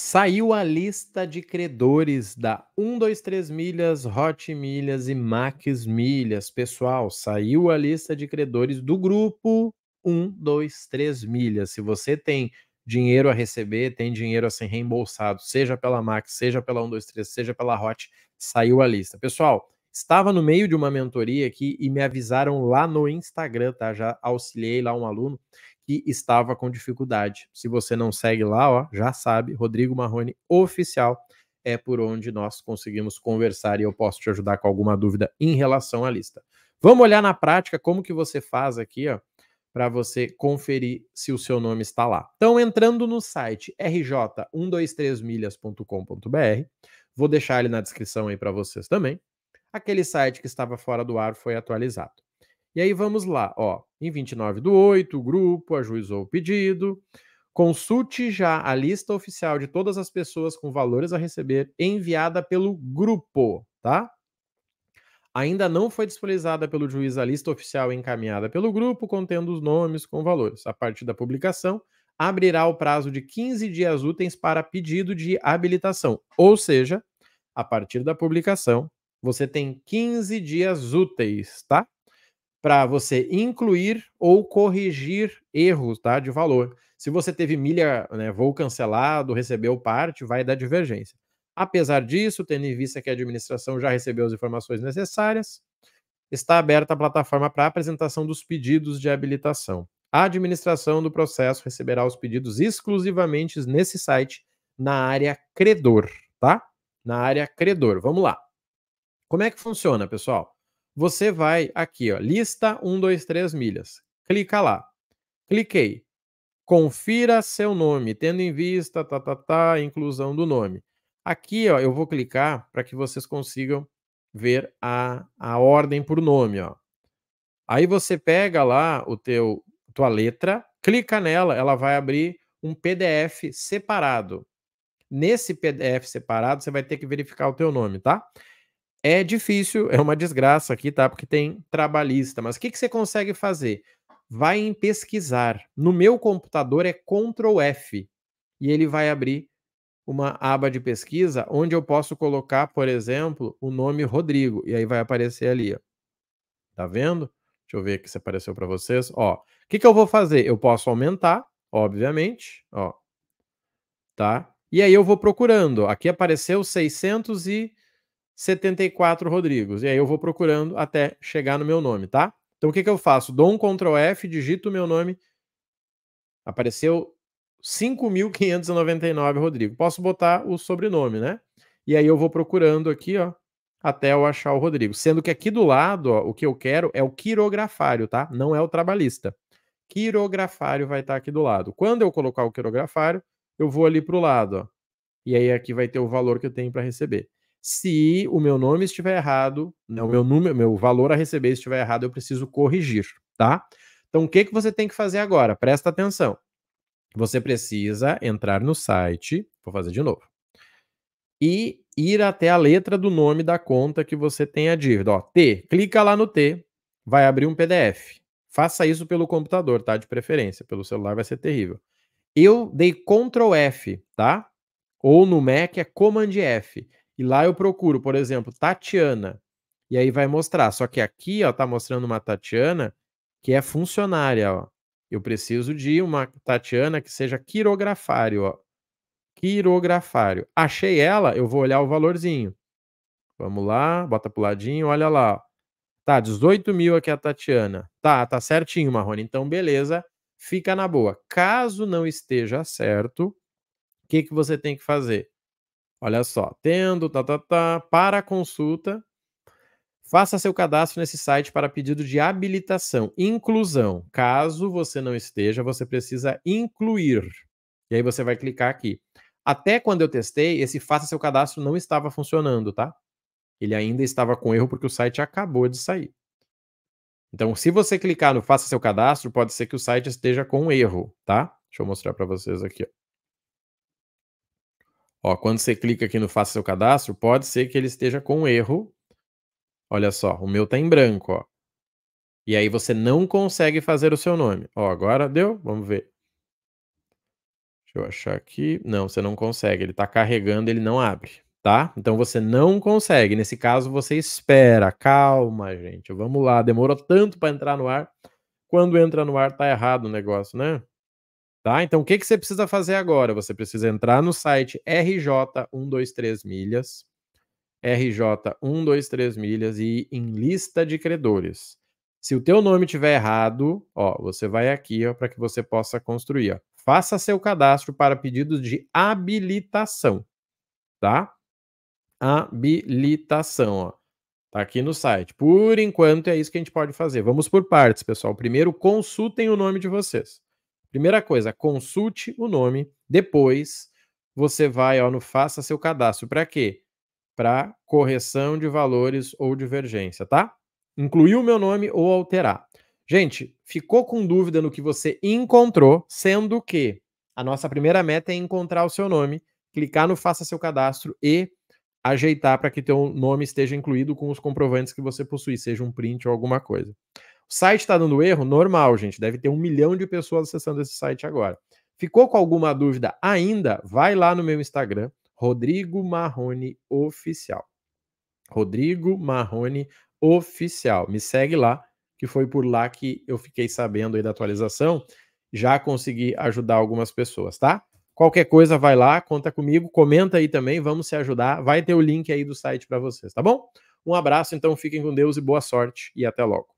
Saiu a lista de credores da 123 Milhas, Hot Milhas e Max Milhas. Pessoal, saiu a lista de credores do grupo 123 Milhas. Se você tem dinheiro a receber, tem dinheiro a ser reembolsado, seja pela Max, seja pela 123, seja pela Hot, saiu a lista. Pessoal, estava no meio de uma mentoria aqui e me avisaram lá no Instagram, tá? Já auxiliei lá um aluno que estava com dificuldade. Se você não segue lá, ó, já sabe, Rodrigo Marrone Oficial é por onde nós conseguimos conversar e eu posso te ajudar com alguma dúvida em relação à lista. Vamos olhar na prática como que você faz aqui, ó, para você conferir se o seu nome está lá. Então, entrando no site rj123milhas.com.br, vou deixar ele na descrição aí para vocês também. Aquele site que estava fora do ar foi atualizado. E aí vamos lá, ó, em 29 do 8, o grupo ajuizou o pedido. Consulte já a lista oficial de todas as pessoas com valores a receber enviada pelo grupo, tá? Ainda não foi disponibilizada pelo juiz a lista oficial encaminhada pelo grupo, contendo os nomes com valores. A partir da publicação, abrirá o prazo de 15 dias úteis para pedido de habilitação. Ou seja, a partir da publicação, você tem 15 dias úteis, tá? para você incluir ou corrigir erros tá, de valor. Se você teve milha, né, voo cancelado, recebeu parte, vai dar divergência. Apesar disso, tendo em vista que a administração já recebeu as informações necessárias, está aberta a plataforma para apresentação dos pedidos de habilitação. A administração do processo receberá os pedidos exclusivamente nesse site, na área credor, tá? Na área credor. Vamos lá. Como é que funciona, pessoal? Você vai aqui, ó, lista 1, 2, 3 milhas. Clica lá. Cliquei. Confira seu nome, tendo em vista tá, tá, tá, inclusão do nome. Aqui, ó, eu vou clicar para que vocês consigam ver a, a ordem por nome, ó. Aí você pega lá o teu tua letra, clica nela, ela vai abrir um PDF separado. Nesse PDF separado, você vai ter que verificar o teu nome, tá? É difícil, é uma desgraça aqui, tá? Porque tem trabalhista. Mas o que, que você consegue fazer? Vai em pesquisar. No meu computador é Ctrl F e ele vai abrir uma aba de pesquisa onde eu posso colocar, por exemplo, o nome Rodrigo. E aí vai aparecer ali, ó. Tá vendo? Deixa eu ver aqui se apareceu para vocês. Ó, o que, que eu vou fazer? Eu posso aumentar, obviamente, ó. Tá? E aí eu vou procurando. Aqui apareceu 600 e 74 Rodrigos. E aí eu vou procurando até chegar no meu nome, tá? Então o que, que eu faço? Dou um Ctrl F, digito o meu nome. Apareceu 5.599 Rodrigo. Posso botar o sobrenome, né? E aí eu vou procurando aqui, ó, até eu achar o Rodrigo. Sendo que aqui do lado, ó, o que eu quero é o quirografário, tá? Não é o trabalhista. Quirografário vai estar tá aqui do lado. Quando eu colocar o quirografário, eu vou ali para o lado, ó. E aí aqui vai ter o valor que eu tenho para receber. Se o meu nome estiver errado, né, o meu número, meu valor a receber estiver errado, eu preciso corrigir, tá? Então, o que, que você tem que fazer agora? Presta atenção. Você precisa entrar no site, vou fazer de novo, e ir até a letra do nome da conta que você tem a dívida. Ó, T, clica lá no T, vai abrir um PDF. Faça isso pelo computador, tá? De preferência, pelo celular vai ser terrível. Eu dei Ctrl F, tá? Ou no Mac é Command F. E lá eu procuro, por exemplo, Tatiana. E aí vai mostrar. Só que aqui, ó, tá mostrando uma Tatiana que é funcionária, ó. Eu preciso de uma Tatiana que seja quirografário, ó. Quirografário. Achei ela, eu vou olhar o valorzinho. Vamos lá, bota pro ladinho, olha lá. Ó. Tá, 18 mil aqui a Tatiana. Tá, tá certinho, Marrone. Então, beleza, fica na boa. Caso não esteja certo, o que, que você tem que fazer? Olha só, tendo, tá, tá, tá, para consulta, faça seu cadastro nesse site para pedido de habilitação, inclusão. Caso você não esteja, você precisa incluir. E aí você vai clicar aqui. Até quando eu testei, esse faça seu cadastro não estava funcionando, tá? Ele ainda estava com erro porque o site acabou de sair. Então, se você clicar no faça seu cadastro, pode ser que o site esteja com erro, tá? Deixa eu mostrar para vocês aqui. Ó. Ó, quando você clica aqui no Faça Seu Cadastro, pode ser que ele esteja com um erro. Olha só, o meu está em branco, ó. E aí você não consegue fazer o seu nome. Ó, agora deu? Vamos ver. Deixa eu achar aqui. Não, você não consegue. Ele está carregando, ele não abre, tá? Então você não consegue. Nesse caso, você espera. Calma, gente. Vamos lá. Demorou tanto para entrar no ar. Quando entra no ar, tá errado o negócio, né? Tá? Então, o que, que você precisa fazer agora? Você precisa entrar no site RJ123milhas, RJ123milhas e em lista de credores. Se o teu nome tiver errado, ó, você vai aqui para que você possa construir. Ó. Faça seu cadastro para pedidos de habilitação, tá? Habilitação, ó. Tá aqui no site. Por enquanto é isso que a gente pode fazer. Vamos por partes, pessoal. Primeiro, consultem o nome de vocês. Primeira coisa, consulte o nome. Depois, você vai ó, no faça seu cadastro. Para quê? Para correção de valores ou divergência, tá? Incluir o meu nome ou alterar. Gente, ficou com dúvida no que você encontrou, sendo que a nossa primeira meta é encontrar o seu nome, clicar no faça seu cadastro e ajeitar para que teu nome esteja incluído com os comprovantes que você possui, seja um print ou alguma coisa. O site está dando erro? Normal, gente. Deve ter um milhão de pessoas acessando esse site agora. Ficou com alguma dúvida ainda? Vai lá no meu Instagram, Rodrigo Marrone Oficial. Rodrigo Marrone Oficial. Me segue lá, que foi por lá que eu fiquei sabendo aí da atualização. Já consegui ajudar algumas pessoas, tá? Qualquer coisa, vai lá, conta comigo, comenta aí também, vamos se ajudar. Vai ter o link aí do site para vocês, tá bom? Um abraço, então fiquem com Deus e boa sorte e até logo.